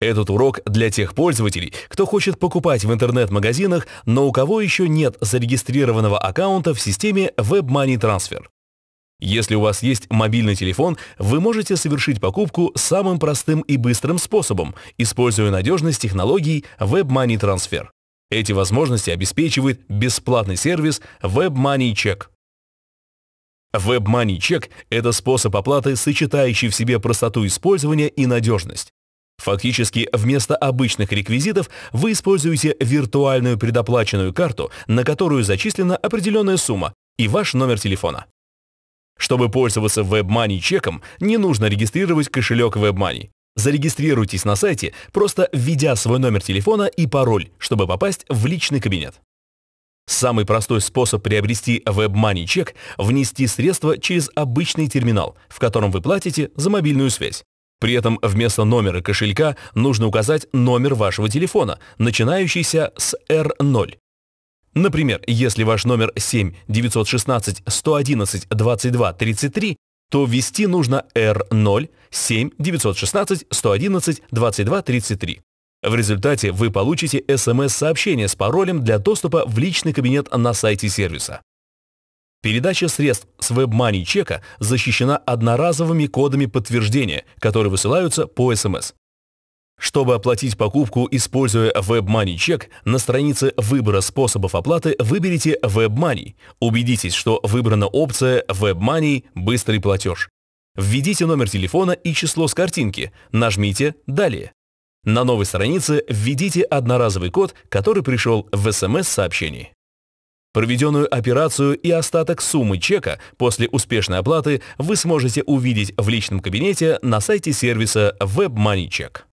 Этот урок для тех пользователей, кто хочет покупать в интернет-магазинах, но у кого еще нет зарегистрированного аккаунта в системе WebMoney Transfer. Если у вас есть мобильный телефон, вы можете совершить покупку самым простым и быстрым способом, используя надежность технологий WebMoney Transfer. Эти возможности обеспечивает бесплатный сервис WebMoney Check. WebMoney Check – это способ оплаты, сочетающий в себе простоту использования и надежность. Фактически, вместо обычных реквизитов вы используете виртуальную предоплаченную карту, на которую зачислена определенная сумма и ваш номер телефона. Чтобы пользоваться WebMoney чеком, не нужно регистрировать кошелек WebMoney. Зарегистрируйтесь на сайте, просто введя свой номер телефона и пароль, чтобы попасть в личный кабинет. Самый простой способ приобрести WebMoney чек – внести средства через обычный терминал, в котором вы платите за мобильную связь. При этом вместо номера кошелька нужно указать номер вашего телефона, начинающийся с R0. Например, если ваш номер 7 916 111 22 33, то ввести нужно R0 7 916 111 22 33. В результате вы получите смс-сообщение с паролем для доступа в личный кабинет на сайте сервиса. Передача средств с WebMoney чека защищена одноразовыми кодами подтверждения, которые высылаются по СМС. Эм Чтобы оплатить покупку, используя WebMoney чек, на странице выбора способов оплаты выберите WebMoney. Убедитесь, что выбрана опция WebMoney «Быстрый платеж». Введите номер телефона и число с картинки, нажмите «Далее». На новой странице введите одноразовый код, который пришел в СМС-сообщении. Проведенную операцию и остаток суммы чека после успешной оплаты вы сможете увидеть в личном кабинете на сайте сервиса WebMoneyCheck.